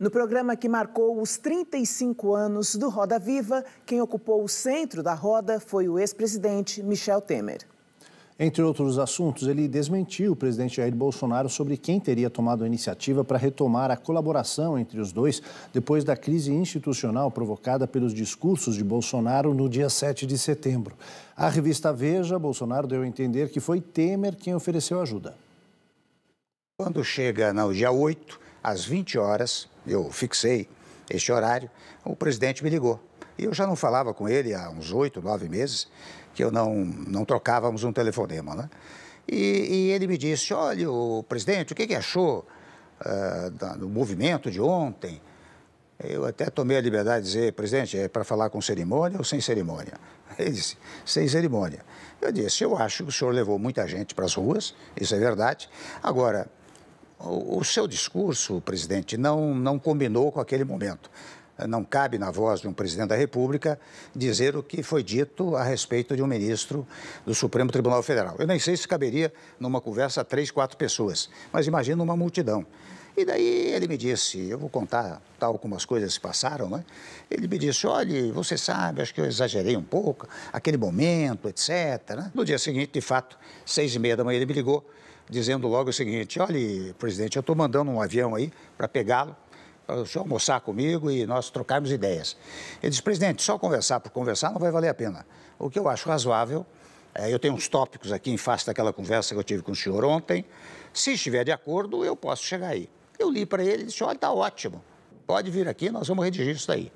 No programa que marcou os 35 anos do Roda Viva, quem ocupou o centro da roda foi o ex-presidente Michel Temer. Entre outros assuntos, ele desmentiu o presidente Jair Bolsonaro sobre quem teria tomado a iniciativa para retomar a colaboração entre os dois depois da crise institucional provocada pelos discursos de Bolsonaro no dia 7 de setembro. A revista Veja, Bolsonaro deu a entender que foi Temer quem ofereceu ajuda. Quando chega no dia 8, às 20 horas, eu fixei este horário, o presidente me ligou. E eu já não falava com ele há uns oito, nove meses, que eu não, não trocávamos um telefonema, né? E, e ele me disse, olha, o presidente, o que, que achou uh, do movimento de ontem? Eu até tomei a liberdade de dizer, presidente, é para falar com cerimônia ou sem cerimônia? Ele disse, sem cerimônia. Eu disse, eu acho que o senhor levou muita gente para as ruas, isso é verdade. Agora, o, seu discurso, presidente, não, não combinou com aquele momento. Não cabe na voz de um presidente da República dizer o que foi dito a respeito de um ministro do Supremo Tribunal Federal. Eu nem sei se caberia numa conversa a três, quatro pessoas, mas imagina uma multidão. E daí ele me disse, eu vou contar tal como as coisas se passaram, né? Ele me disse, olha, você sabe, acho que eu exagerei um pouco, aquele momento, etc. Né? No dia seguinte, de fato, seis e meia da manhã, ele me ligou, dizendo logo o seguinte, olha, presidente, eu estou mandando um avião aí para pegá-lo, para o senhor almoçar comigo e nós trocarmos ideias. Ele disse, presidente, só conversar por conversar não vai valer a pena. O que eu acho razoável é, eu tenho uns tópicos aqui em face daquela conversa que eu tive com o senhor ontem. Se estiver de acordo, eu posso chegar aí. Eu li para ele e disse: olha, está ótimo. Pode vir aqui, nós vamos redigir isso daí.